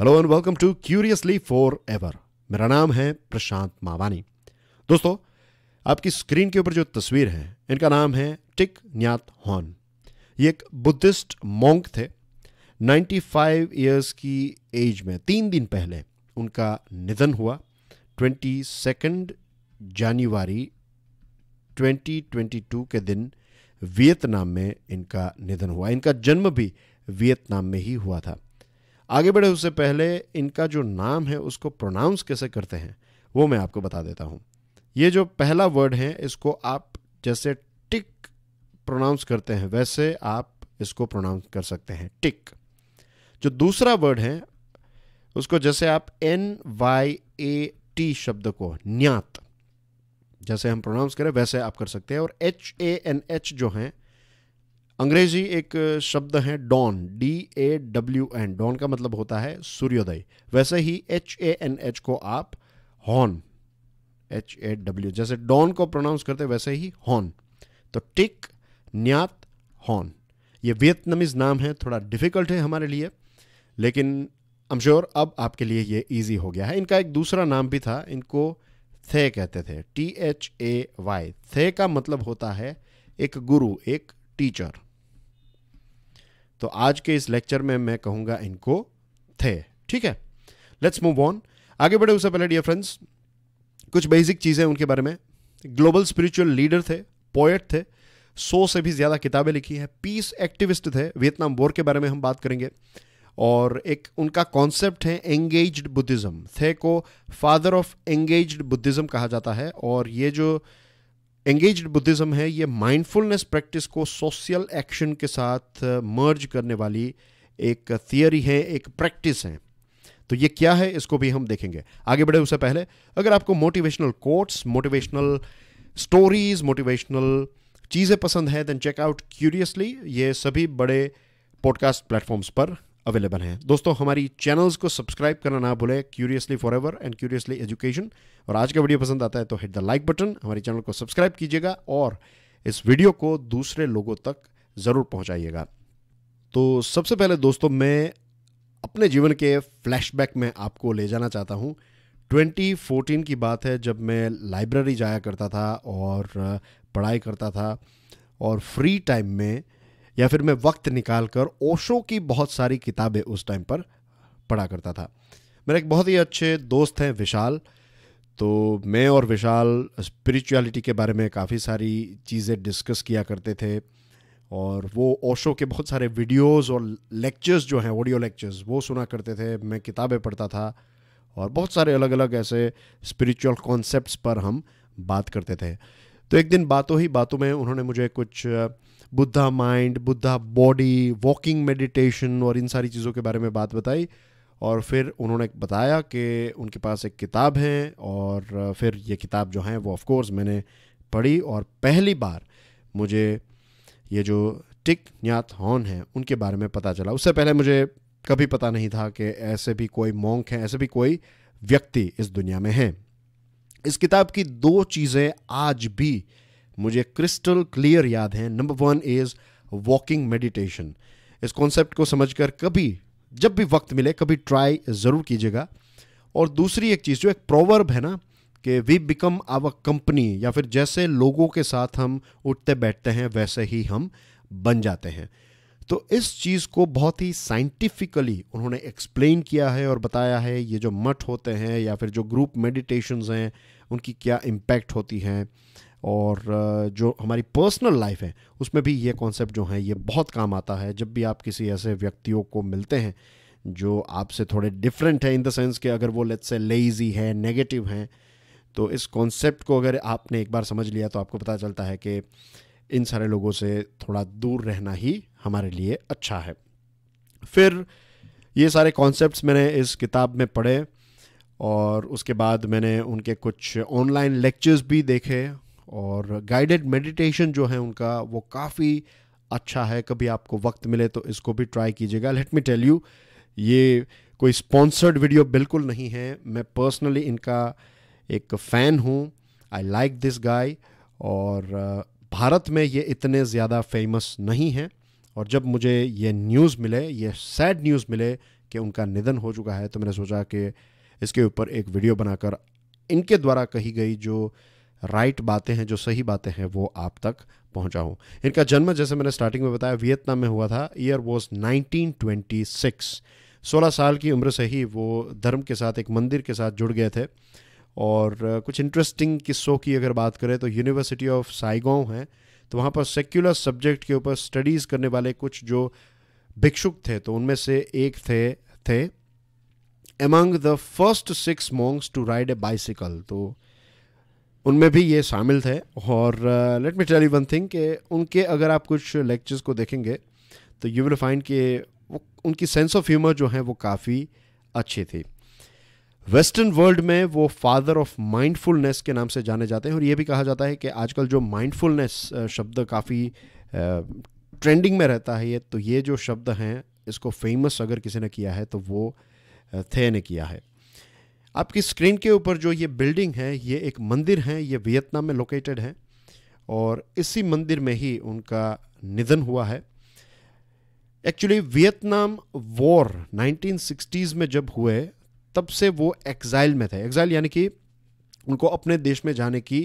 Hello and welcome to curiously forever मेरा नाम है प्रशांत मावानी दोस्तों आपकी स्क्रीन के ऊपर जो तस्वीर है इनका नाम है टिक न्यात हॉन ये एक बुद्धिस्ट मोंक थे 95 ईयर्स की एज में तीन दिन पहले उनका निधन हुआ ट्वेंटी सेकेंड जानवरी 2022 के दिन वियतनाम में इनका निधन हुआ इनका जन्म भी वियतनाम में ही हुआ था आगे बढ़े उससे पहले इनका जो नाम है उसको प्रोनाउंस कैसे करते हैं वो मैं आपको बता देता हूँ ये जो पहला वर्ड है इसको आप जैसे टिक प्रोनाउंस करते हैं वैसे आप इसको प्रोनाउंस कर सकते हैं टिक जो दूसरा वर्ड है उसको जैसे आप एन वाई ए टी शब्द को न्यात जैसे हम प्रोनाउंस करें वैसे आप कर सकते हैं और एच ए एन एच जो हैं अंग्रेजी एक शब्द है dawn D A W N dawn का मतलब होता है सूर्योदय वैसे ही एच ए एन एच को आप हॉर्न एच ए डब्ल्यू जैसे डॉन को प्रोनाउंस करते वैसे ही हॉर्न तो टिक न्यात हॉर्न ये वियतनामीज नाम है थोड़ा डिफिकल्ट है हमारे लिए लेकिन आई श्योर अब आपके लिए ये इजी हो गया है इनका एक दूसरा नाम भी था इनको थे कहते थे टी एच ए वाई थे का मतलब होता है एक गुरु एक टीचर तो आज के इस लेक्चर में मैं कहूंगा इनको थे ठीक है लेट्स मूव ऑन आगे बढ़े उससे पहले डियर फ्रेंड्स कुछ बेसिक चीज़ें उनके बारे में ग्लोबल स्पिरिचुअल लीडर थे पोएट थे सौ से भी ज़्यादा किताबें लिखी हैं पीस एक्टिविस्ट थे वियतनाम वॉर के बारे में हम बात करेंगे और एक उनका कॉन्सेप्ट है एंगेज बुद्धिज़्म थे को फादर ऑफ एंगेज बुद्धिज़्म कहा जाता है और ये जो एंगेज बुद्धिज़्म है ये माइंडफुलनेस प्रैक्टिस को सोशल एक्शन के साथ मर्ज uh, करने वाली एक थियरी है एक प्रैक्टिस है तो ये क्या है इसको भी हम देखेंगे आगे बढ़े उससे पहले अगर आपको motivational quotes motivational stories motivational चीज़ें पसंद हैं देन चेकआउट क्यूरियसली ये सभी बड़े पॉडकास्ट प्लेटफॉर्म्स पर अवेलेबल हैं दोस्तों हमारी चैनल्स को सब्सक्राइब करना ना भूलें curiously forever and curiously education और आज का वीडियो पसंद आता है तो हिट द लाइक बटन हमारे चैनल को सब्सक्राइब कीजिएगा और इस वीडियो को दूसरे लोगों तक ज़रूर पहुँचाइएगा तो सबसे पहले दोस्तों मैं अपने जीवन के फ्लैशबैक में आपको ले जाना चाहता हूँ 2014 की बात है जब मैं लाइब्रेरी जाया करता था और पढ़ाई करता था और फ्री टाइम में या फिर मैं वक्त निकाल कर ओशो की बहुत सारी किताबें उस टाइम पर पढ़ा करता था मेरे एक बहुत ही अच्छे दोस्त हैं विशाल तो मैं और विशाल स्पिरिचुअलिटी के बारे में काफ़ी सारी चीज़ें डिस्कस किया करते थे और वो ओशो के बहुत सारे वीडियोस और लेक्चर्स जो हैं ऑडियो लेक्चर्स वो सुना करते थे मैं किताबें पढ़ता था और बहुत सारे अलग अलग ऐसे स्पिरिचुअल कॉन्सेप्ट्स पर हम बात करते थे तो एक दिन बातों ही बातों में उन्होंने मुझे कुछ Buddha mind Buddha body walking meditation और इन सारी चीज़ों के बारे में बात बताई और फिर उन्होंने बताया कि उनके पास एक किताब है और फिर ये किताब जो है वो ऑफ़ कोर्स मैंने पढ़ी और पहली बार मुझे ये जो टिक न्यात हॉन है उनके बारे में पता चला उससे पहले मुझे कभी पता नहीं था कि ऐसे भी कोई मोंक हैं ऐसे भी कोई व्यक्ति इस दुनिया में है इस किताब की दो चीज़ें आज भी मुझे क्रिस्टल क्लियर याद है number one is walking meditation इस कॉन्सेप्ट को समझकर कभी जब भी वक्त मिले कभी ट्राई ज़रूर कीजिएगा और दूसरी एक चीज़ जो एक प्रोवर्ब है ना कि वी बिकम आवर कंपनी या फिर जैसे लोगों के साथ हम उठते बैठते हैं वैसे ही हम बन जाते हैं तो इस चीज़ को बहुत ही साइंटिफिकली उन्होंने एक्सप्लेन किया है और बताया है ये जो मठ होते हैं या फिर जो ग्रुप मेडिटेशंस हैं उनकी क्या इम्पैक्ट होती हैं और जो हमारी पर्सनल लाइफ है उसमें भी ये कॉन्सेप्ट जो है ये बहुत काम आता है जब भी आप किसी ऐसे व्यक्तियों को मिलते हैं जो आपसे थोड़े डिफरेंट है इन द सेंस कि अगर वो लेट्स से लेज़ी है नेगेटिव हैं तो इस कॉन्सेप्ट को अगर आपने एक बार समझ लिया तो आपको पता चलता है कि इन सारे लोगों से थोड़ा दूर रहना ही हमारे लिए अच्छा है फिर ये सारे कॉन्सेप्ट्स मैंने इस किताब में पढ़े और उसके बाद मैंने उनके कुछ ऑनलाइन लेक्चर्स भी देखे और गाइडेड मेडिटेशन जो है उनका वो काफ़ी अच्छा है कभी आपको वक्त मिले तो इसको भी ट्राई कीजिएगा लेट मी टेल यू ये कोई स्पॉन्सर्ड वीडियो बिल्कुल नहीं है मैं पर्सनली इनका एक फ़ैन हूँ आई लाइक दिस गाय और भारत में ये इतने ज़्यादा फेमस नहीं हैं और जब मुझे ये न्यूज़ मिले ये सैड न्यूज़ मिले कि उनका निधन हो चुका है तो मैंने सोचा कि इसके ऊपर एक वीडियो बनाकर इनके द्वारा कही गई जो राइट बातें हैं जो सही बातें हैं वो आप तक पहुंचा हो इनका जन्म जैसे मैंने स्टार्टिंग में बताया वियतनाम में हुआ था year was nineteen twenty six सोलह साल की उम्र से ही वो धर्म के साथ एक मंदिर के साथ जुड़ गए थे और कुछ इंटरेस्टिंग किस्सों की अगर बात करें तो यूनिवर्सिटी ऑफ साइगों है तो वहाँ पर सेक्युलर सब्जेक्ट के ऊपर स्टडीज़ करने वाले कुछ जो भिक्षुक थे तो उनमें से एक थे थे among the first six monks to ride a bicycle तो उनमें भी ये शामिल थे और let me tell you one thing कि उनके अगर आप कुछ लेक्चर्स को देखेंगे तो यू विल फाइंड कि वो उनकी सेंस ऑफ ह्यूमर जो है वो काफ़ी अच्छी थी वेस्टर्न वर्ल्ड में वो फादर ऑफ माइंडफुलनेस के नाम से जाने जाते हैं और ये भी कहा जाता है कि आजकल जो माइंडफुलनेस uh, शब्द काफ़ी ट्रेंडिंग uh, में रहता है ये तो ये जो शब्द हैं इसको फेमस अगर किसी ने किया है तो वो uh, थे ने किया है आपकी स्क्रीन के ऊपर जो ये बिल्डिंग है ये एक मंदिर है ये वियतनाम में लोकेटेड है और इसी मंदिर में ही उनका निधन हुआ है एक्चुअली वियतनाम वॉर 1960s में जब हुए तब से वो एक्ज़ाइल में थे एक्ज़ाइल यानी कि उनको अपने देश में जाने की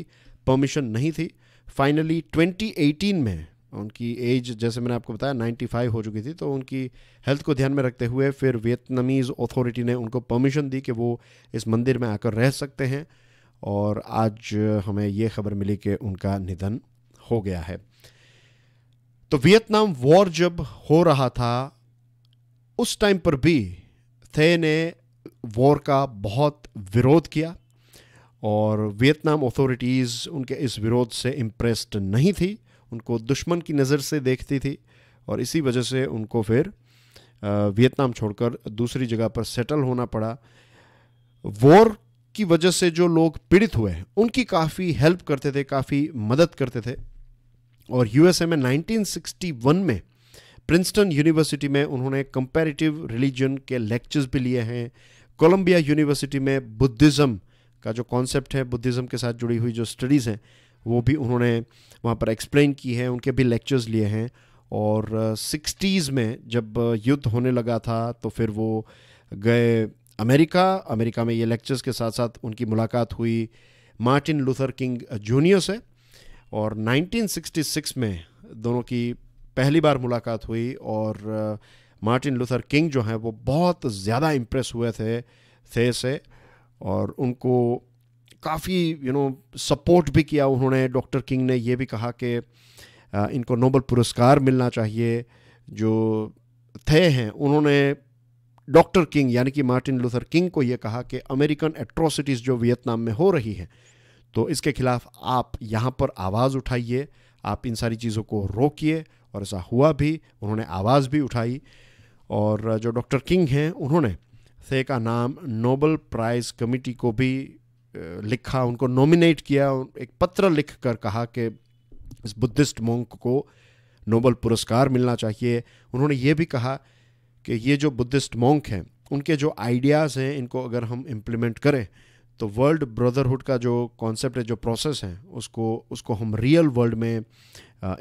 परमिशन नहीं थी फाइनली 2018 में उनकी एज जैसे मैंने आपको बताया नाइन्टी फाइव हो चुकी थी तो उनकी हेल्थ को ध्यान में रखते हुए फिर वियतनामीज़ अथॉरिटी ने उनको परमिशन दी कि वो इस मंदिर में आकर रह सकते हैं और आज हमें ये खबर मिली कि उनका निधन हो गया है तो वियतनाम वॉर जब हो रहा था उस टाइम पर भी थे ने वॉर का बहुत विरोध किया और वियतनाम अथॉरिटीज़ उनके इस विरोध से इम्प्रेस्ड नहीं थी उनको दुश्मन की नज़र से देखती थी और इसी वजह से उनको फिर वियतनाम छोड़कर दूसरी जगह पर सेटल होना पड़ा वॉर की वजह से जो लोग पीड़ित हुए हैं उनकी काफ़ी हेल्प करते थे काफ़ी मदद करते थे और यूएसए में 1961 में प्रिंसटन यूनिवर्सिटी में उन्होंने कंपैरेटिव रिलीजन के लेक्चर्स भी लिए हैं कोलंबिया यूनिवर्सिटी में बुद्धिज़्म का जो कॉन्सेप्ट है बुद्धिज़्म के साथ जुड़ी हुई जो स्टडीज़ हैं वो भी उन्होंने वहाँ पर एक्सप्लेन की है उनके भी लेक्चर्स लिए हैं और सिक्सटीज़ में जब युद्ध होने लगा था तो फिर वो गए अमेरिका अमेरिका में ये लेक्चर्स के साथ साथ उनकी मुलाकात हुई मार्टिन लूथर किंग जूनियर से और 1966 में दोनों की पहली बार मुलाकात हुई और मार्टिन लूथर किंग जो हैं वो बहुत ज़्यादा इम्प्रेस हुए थे थे से और उनको काफ़ी यू नो सपोर्ट भी किया उन्होंने डॉक्टर किंग ने ये भी कहा कि इनको नोबल पुरस्कार मिलना चाहिए जो थे हैं उन्होंने डॉक्टर किंग यानी कि मार्टिन लूथर किंग को ये कहा कि अमेरिकन एट्रोसिटीज़ जो वियतनाम में हो रही हैं तो इसके खिलाफ आप यहाँ पर आवाज़ उठाइए आप इन सारी चीज़ों को रोकिए और ऐसा हुआ भी उन्होंने आवाज़ भी उठाई और जो डॉक्टर किंग हैं उन्होंने थे का नाम नोबल प्राइज़ कमिटी को भी लिखा उनको नॉमिनेट किया एक पत्र लिख कर कहा कि इस बुद्धिस्ट मोंक को नोबल पुरस्कार मिलना चाहिए उन्होंने ये भी कहा कि ये जो बुद्धिस्ट मोंक हैं उनके जो आइडियाज़ हैं इनको अगर हम इम्प्लीमेंट करें तो वर्ल्ड ब्रदरहुड का जो कॉन्सेप्ट है जो प्रोसेस है उसको उसको हम रियल वर्ल्ड में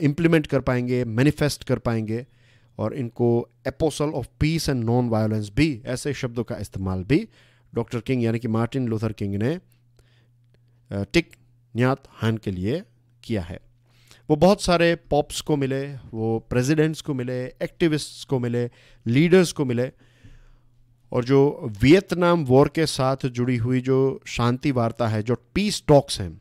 इम्प्लीमेंट कर पाएंगे मैनिफेस्ट कर पाएंगे और इनको apostle of peace and non violence भी ऐसे शब्दों का इस्तेमाल भी डॉक्टर किंग यानी कि मार्टिन लूथर किंग ने टिक न्यात हान के लिए किया है वो बहुत सारे पॉप्स को मिले वो प्रेसिडेंट्स को मिले एक्टिविस्ट्स को मिले लीडर्स को मिले और जो वियतनाम वॉर के साथ जुड़ी हुई जो शांति वार्ता है जो पीस टॉक्स हैं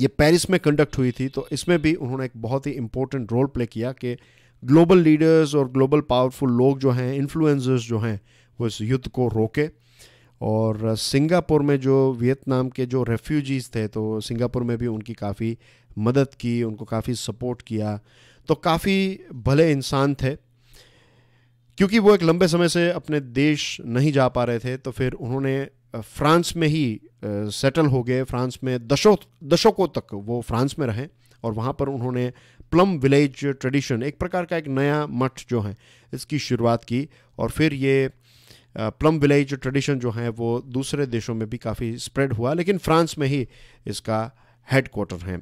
ये पेरिस में कंडक्ट हुई थी तो इसमें भी उन्होंने एक बहुत ही इम्पोर्टेंट रोल प्ले किया कि ग्लोबल लीडर्स और ग्लोबल पावरफुल लोग जो हैं इन्फ्लुएंसर्स जो हैं वो इस युद्ध को रोके और सिंगापुर में जो वियतनाम के जो रेफ्यूजीज़ थे तो सिंगापुर में भी उनकी काफ़ी मदद की उनको काफ़ी सपोर्ट किया तो काफ़ी भले इंसान थे क्योंकि वो एक लंबे समय से अपने देश नहीं जा पा रहे थे तो फिर उन्होंने फ्रांस में ही सेटल हो गए फ्रांस में दशों दशकों तक वो फ्रांस में रहे और वहाँ पर उन्होंने प्लम विलेज ट्रेडिशन एक प्रकार का एक नया मठ जो है इसकी शुरुआत की और फिर ये प्लम विलेज ट्रेडिशन जो है वो दूसरे देशों में भी काफ़ी स्प्रेड हुआ लेकिन फ्रांस में ही इसका हेड क्वार्टर है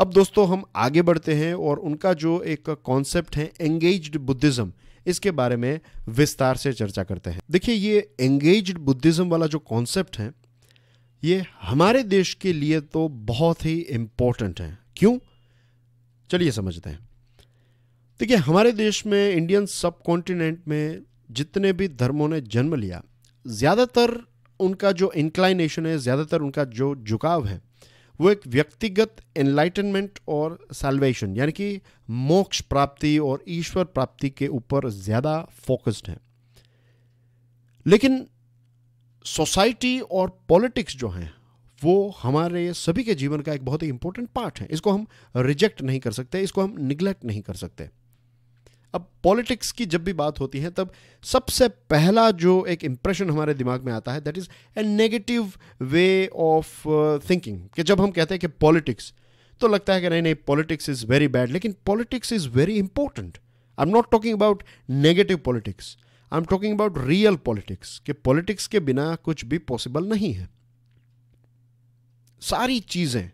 अब दोस्तों हम आगे बढ़ते हैं और उनका जो एक कॉन्सेप्ट है एंगेज्ड बुद्धिज़्म इसके बारे में विस्तार से चर्चा करते हैं देखिए ये एंगेज्ड बुद्धिज़्म वाला जो कॉन्सेप्ट है ये हमारे देश के लिए तो बहुत ही इम्पोर्टेंट है क्यों चलिए समझते हैं देखिए हमारे देश में इंडियन सब कॉन्टिनेंट में जितने भी धर्मों ने जन्म लिया ज़्यादातर उनका जो इंक्लाइनेशन है ज़्यादातर उनका जो झुकाव है वो एक व्यक्तिगत एनलाइटनमेंट और सैल्वेशन यानी कि मोक्ष प्राप्ति और ईश्वर प्राप्ति के ऊपर ज़्यादा फोकस्ड है लेकिन सोसाइटी और पॉलिटिक्स जो हैं वो हमारे सभी के जीवन का एक बहुत ही इंपॉर्टेंट पार्ट है इसको हम रिजेक्ट नहीं कर सकते इसको हम निग्लेक्ट नहीं कर सकते अब पॉलिटिक्स की जब भी बात होती है तब सबसे पहला जो एक इम्प्रेशन हमारे दिमाग में आता है that is a negative way of thinking कि जब हम कहते हैं कि पॉलिटिक्स तो लगता है कि नहीं नहीं पॉलिटिक्स इज़ वेरी बैड लेकिन politics is very important I am not talking about negative politics I am talking about real politics कि पॉलिटिक्स के बिना कुछ भी पॉसिबल नहीं है सारी चीज़ें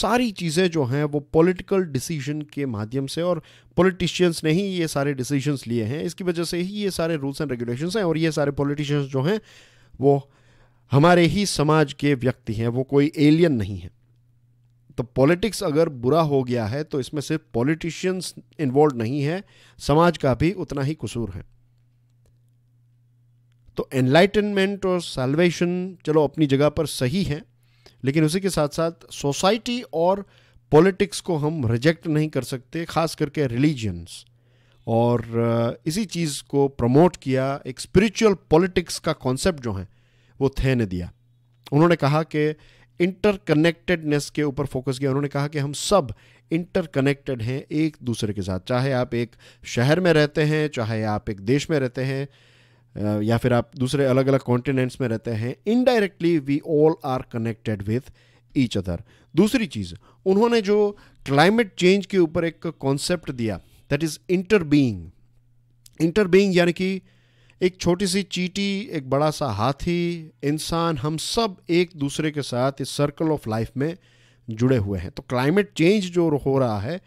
सारी चीज़ें जो हैं वो पॉलिटिकल डिसीजन के माध्यम से और पॉलिटिशियंस ने ही ये सारे डिसीजंस लिए हैं इसकी वजह से ही ये सारे रूल्स एंड रेगुलेशंस हैं और ये सारे पॉलिटिशियंस जो हैं वो हमारे ही समाज के व्यक्ति हैं वो कोई एलियन नहीं है तो पॉलिटिक्स अगर बुरा हो गया है तो इसमें सिर्फ पॉलिटिशियंस इन्वॉल्व नहीं है समाज का भी उतना ही कसूर है तो एनलाइटनमेंट और सेलवेशन चलो अपनी जगह पर सही है लेकिन उसी के साथ साथ सोसाइटी और पॉलिटिक्स को हम रिजेक्ट नहीं कर सकते ख़ास करके रिलीजन्स और इसी चीज़ को प्रमोट किया एक स्पिरिचुअल पॉलिटिक्स का कॉन्सेप्ट जो है वो थे ने दिया उन्होंने कहा कि इंटरकनेक्टेडनेस के ऊपर फोकस किया उन्होंने कहा कि हम सब इंटरकनेक्टेड हैं एक दूसरे के साथ चाहे आप एक शहर में रहते हैं चाहे आप एक देश में रहते हैं Uh, या फिर आप दूसरे अलग अलग कॉन्टिनेंट्स में रहते हैं indirectly we all are connected with each other दूसरी चीज़ उन्होंने जो क्लाइमेट चेंज के ऊपर एक कॉन्सेप्ट दिया दैट इज़ इंटरबीइंग बींग यानी कि एक छोटी सी चीटी एक बड़ा सा हाथी इंसान हम सब एक दूसरे के साथ इस सर्कल ऑफ लाइफ में जुड़े हुए हैं तो क्लाइमेट चेंज जो हो रहा है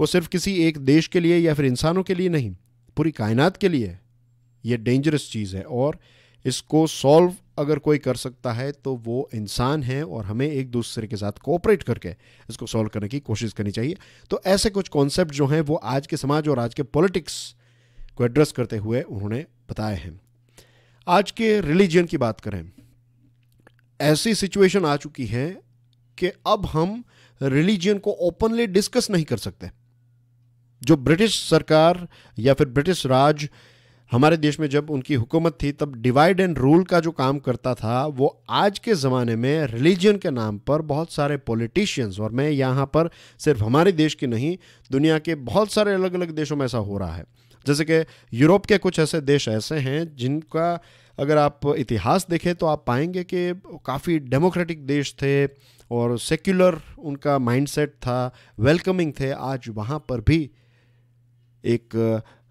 वो सिर्फ किसी एक देश के लिए या फिर इंसानों के लिए नहीं पूरी कायनात के लिए है ये डेंजरस चीज़ है और इसको सॉल्व अगर कोई कर सकता है तो वो इंसान है और हमें एक दूसरे के साथ कोऑपरेट करके इसको सॉल्व करने की कोशिश करनी चाहिए तो ऐसे कुछ कॉन्सेप्ट जो हैं वो आज के समाज और आज के पॉलिटिक्स को एड्रेस करते हुए उन्होंने बताए हैं आज के रिलीजन की बात करें ऐसी सिचुएशन आ चुकी है कि अब हम रिलीजन को ओपनली डिस्कस नहीं कर सकते जो ब्रिटिश सरकार या फिर ब्रिटिश राज हमारे देश में जब उनकी हुकूमत थी तब डिवाइड एंड रूल का जो काम करता था वो आज के ज़माने में रिलीजन के नाम पर बहुत सारे पॉलिटिशियंस और मैं यहाँ पर सिर्फ हमारे देश की नहीं दुनिया के बहुत सारे अलग अलग देशों में ऐसा हो रहा है जैसे कि यूरोप के कुछ ऐसे देश ऐसे हैं जिनका अगर आप इतिहास देखें तो आप पाएंगे कि काफ़ी डेमोक्रेटिक देश थे और सेक्युलर उनका माइंडसेट था वेलकमिंग थे आज वहाँ पर भी एक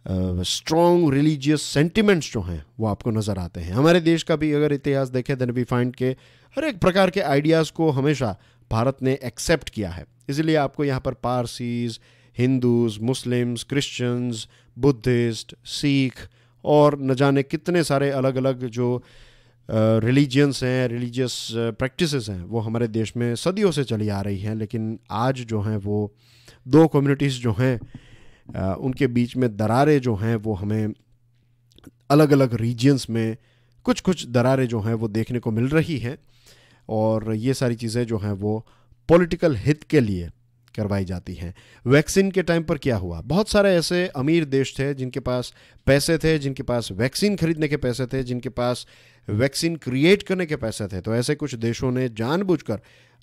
स्ट्रॉन्ग रिलीजियस सेंटिमेंट्स जो हैं वो आपको नज़र आते हैं हमारे देश का भी अगर इतिहास देखें देन वी फाइंड के हर एक प्रकार के आइडियाज़ को हमेशा भारत ने एक्सेप्ट किया है इसलिए आपको यहाँ पर Parsis Hindus Muslims Christians Buddhist Sikh और न जाने कितने सारे अलग अलग जो रिलीजियंस हैं रिलीजियस प्रैक्टिस हैं वो हमारे देश में सदियों से चली आ रही हैं लेकिन आज जो हैं वो दो कम्युनिटीज़ जो हैं उनके बीच में दरारें जो हैं वो हमें अलग अलग रीजन्स में कुछ कुछ दरारें जो हैं वो देखने को मिल रही हैं और ये सारी चीज़ें जो हैं वो पॉलिटिकल हित के लिए करवाई जाती हैं वैक्सीन के टाइम पर क्या हुआ बहुत सारे ऐसे अमीर देश थे जिनके पास पैसे थे जिनके पास वैक्सीन खरीदने के पैसे थे जिनके पास वैक्सीन क्रिएट करने के पैसे थे तो ऐसे कुछ देशों ने जानबूझकर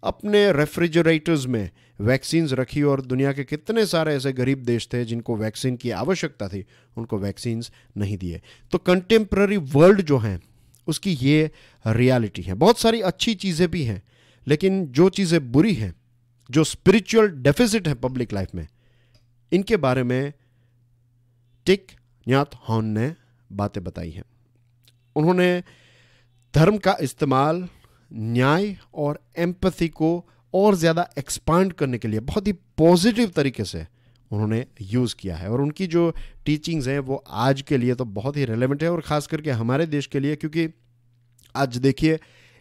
अपने रेफ्रिजरेटर्स में वैक्सीन रखी और दुनिया के कितने सारे ऐसे गरीब देश थे जिनको वैक्सीन की आवश्यकता थी उनको वैक्सीन्स नहीं दिए तो कंटेम्प्रेरी वर्ल्ड जो है उसकी ये रियलिटी है बहुत सारी अच्छी चीज़ें भी हैं लेकिन जो चीज़ें बुरी हैं जो स्पिरिचुअल डेफिसिट है पब्लिक लाइफ में इनके बारे में टिक न्यात हॉन ने बातें बताई हैं उन्होंने धर्म का इस्तेमाल न्याय और एम्पथी को और ज़्यादा एक्सपांड करने के लिए बहुत ही पॉजिटिव तरीके से उन्होंने यूज़ किया है और उनकी जो टीचिंग्स हैं वो आज के लिए तो बहुत ही रेलिवेंट है और ख़ास करके हमारे देश के लिए क्योंकि आज देखिए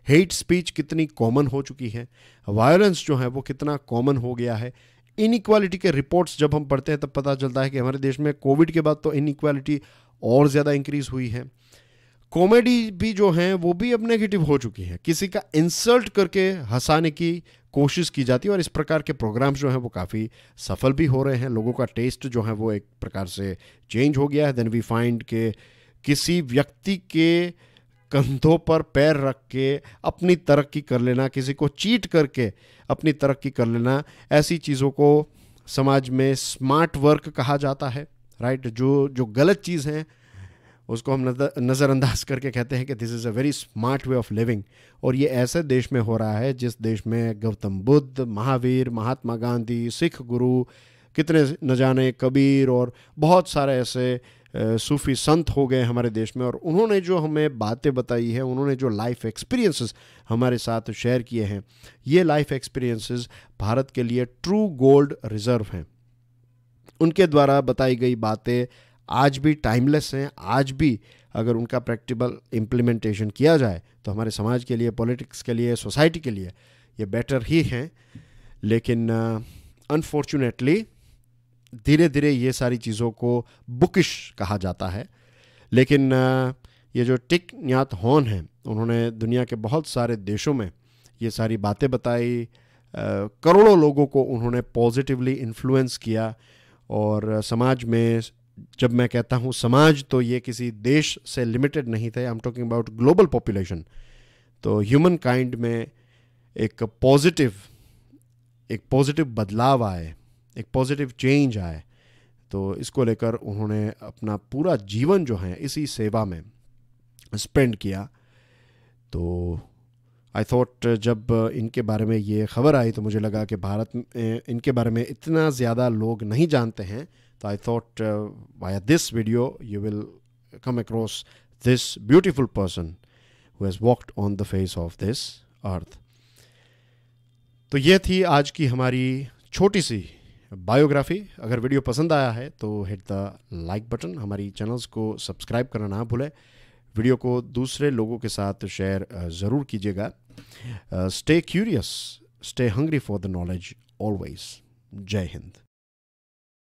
हेट स्पीच कितनी कॉमन हो चुकी है वायलेंस जो है वो कितना कॉमन हो गया है इनक्वालिटी के रिपोर्ट्स जब हम पढ़ते हैं तब पता चलता है कि हमारे देश में कोविड के बाद तो इनक्वालिटी और ज़्यादा इंक्रीज़ हुई है कॉमेडी भी जो हैं वो भी अब नेगेटिव हो चुकी है किसी का इंसल्ट करके हंसाने की कोशिश की जाती है और इस प्रकार के प्रोग्राम्स जो हैं वो काफ़ी सफल भी हो रहे हैं लोगों का टेस्ट जो है वो एक प्रकार से चेंज हो गया है देन वी फाइंड के किसी व्यक्ति के कंधों पर पैर रख के अपनी तरक्की कर लेना किसी को चीट करके अपनी तरक्की कर लेना ऐसी चीज़ों को समाज में स्मार्ट वर्क कहा जाता है राइट जो जो गलत चीज़ हैं उसको हम नज़रअंदाज करके कहते हैं कि this is a very smart way of living और ये ऐसे देश में हो रहा है जिस देश में गौतम बुद्ध महावीर महात्मा गांधी सिख गुरु कितने न जाने कबीर और बहुत सारे ऐसे सूफ़ी संत हो गए हमारे देश में और उन्होंने जो हमें बातें बताई हैं उन्होंने जो लाइफ एक्सपीरियंसेस हमारे साथ शेयर किए हैं ये लाइफ एक्सपीरियंसेस भारत के लिए ट्रू गोल्ड रिज़र्व हैं उनके द्वारा बताई गई बातें आज भी टाइमलेस हैं आज भी अगर उनका प्रैक्टिकल इम्प्लीमेंटेशन किया जाए तो हमारे समाज के लिए पॉलिटिक्स के लिए सोसाइटी के लिए ये बेटर ही हैं लेकिन अनफॉर्चुनेटली धीरे धीरे ये सारी चीज़ों को बुकिश कहा जाता है लेकिन uh, ये जो टिक न्यात हॉन हैं उन्होंने दुनिया के बहुत सारे देशों में ये सारी बातें बताई uh, करोड़ों लोगों को उन्होंने पॉजिटिवली इन्फ्लुएंस किया और समाज में जब मैं कहता हूँ समाज तो ये किसी देश से लिमिटेड नहीं थे I am talking about global population तो ह्यूमन काइंड में एक पॉजिटिव एक पॉजिटिव बदलाव आए एक पॉजिटिव चेंज आए तो इसको लेकर उन्होंने अपना पूरा जीवन जो है इसी सेवा में स्पेंड किया तो आई थॉट जब इनके बारे में ये खबर आई तो मुझे लगा कि भारत में इनके बारे में इतना ज़्यादा लोग नहीं जानते हैं So I thought uh, via this video you will come across this beautiful person who has walked on the face of this earth. तो ये थी आज की हमारी छोटी सी बायोग्राफी अगर वीडियो पसंद आया है तो हिट द लाइक बटन हमारी चैनल्स को सब्सक्राइब करना ना भूलें वीडियो को दूसरे लोगों के साथ शेयर uh, ज़रूर कीजिएगा stay curious stay hungry for the knowledge always जय हिंद